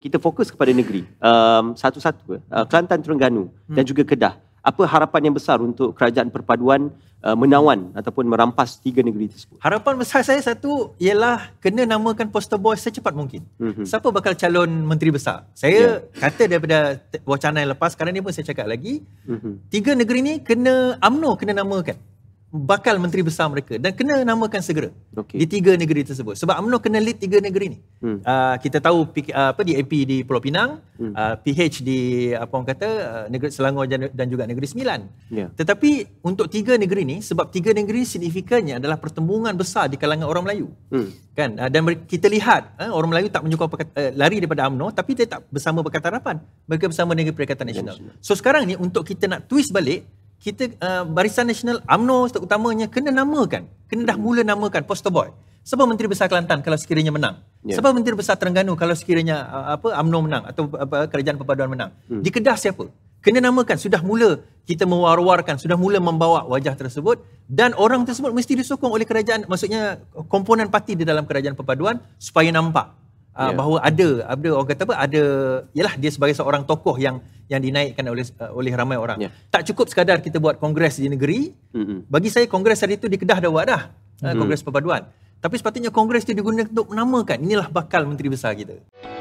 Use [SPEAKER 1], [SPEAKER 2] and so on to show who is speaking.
[SPEAKER 1] kita fokus kepada negeri um, satu-satu eh. uh, Kelantan Terengganu hmm. dan juga Kedah apa harapan yang besar untuk kerajaan perpaduan uh, menawan ataupun merampas tiga negeri tersebut harapan besar saya satu ialah kena namakan poster boy secepat mungkin hmm. siapa bakal calon menteri besar saya yeah. kata daripada wacana yang lepas sekarang ni pun saya cakap lagi hmm. tiga negeri ni kena amno kena namakan bakal menteri besar mereka dan kena namakan segera okay. di tiga negeri tersebut sebab UMNO kena lead tiga negeri ni. Hmm. Uh, kita tahu PK, uh, ah, apa DAP di Pulau Pinang, hmm. uh, ah, PH di apa orang kata uh, negeri Selangor dan juga negeri Sembilan. Yeah. Tetapi untuk tiga negeri ni sebab tiga negeri signifikannya adalah pertembungan besar di kalangan orang Melayu. Hmm. Kan uh, dan kita lihat uh, orang Melayu tak menyokong uh, eh, lari daripada UMNO tapi dia tak bersama Pakatan Harapan, mereka bersama Negeri Perikatan Nasional. Yeah, so sekarang ni untuk kita nak twist balik kita uh, Barisan Nasional UMNO terutamanya kena namakan, kena dah mula namakan poster boy. Sebab Menteri Besar Kelantan kalau sekiranya menang. Yeah. Sebab Menteri Besar Terengganu kalau sekiranya uh, apa UMNO menang atau apa kerajaan perpaduan menang. Hmm. Di Kedah siapa? Kena namakan, sudah mula kita mewar-warkan, sudah mula membawa wajah tersebut dan orang tersebut mesti disokong oleh kerajaan, maksudnya komponen parti di dalam kerajaan perpaduan supaya nampak yeah. Ya. bahawa ada ada orang kata apa ada yalah dia sebagai seorang tokoh yang yang dinaikkan oleh uh, oleh ramai orang. Yeah. Tak cukup sekadar kita buat kongres di negeri. Mm-hmm. Bagi saya kongres hari itu di Kedah dah buat dah. Mm-hmm. Kongres perpaduan. Tapi sepatutnya kongres itu digunakan untuk menamakan inilah bakal menteri besar kita. Gitu.